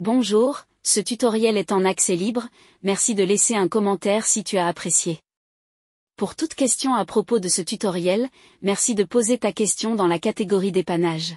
Bonjour, ce tutoriel est en accès libre, merci de laisser un commentaire si tu as apprécié. Pour toute question à propos de ce tutoriel, merci de poser ta question dans la catégorie dépannage.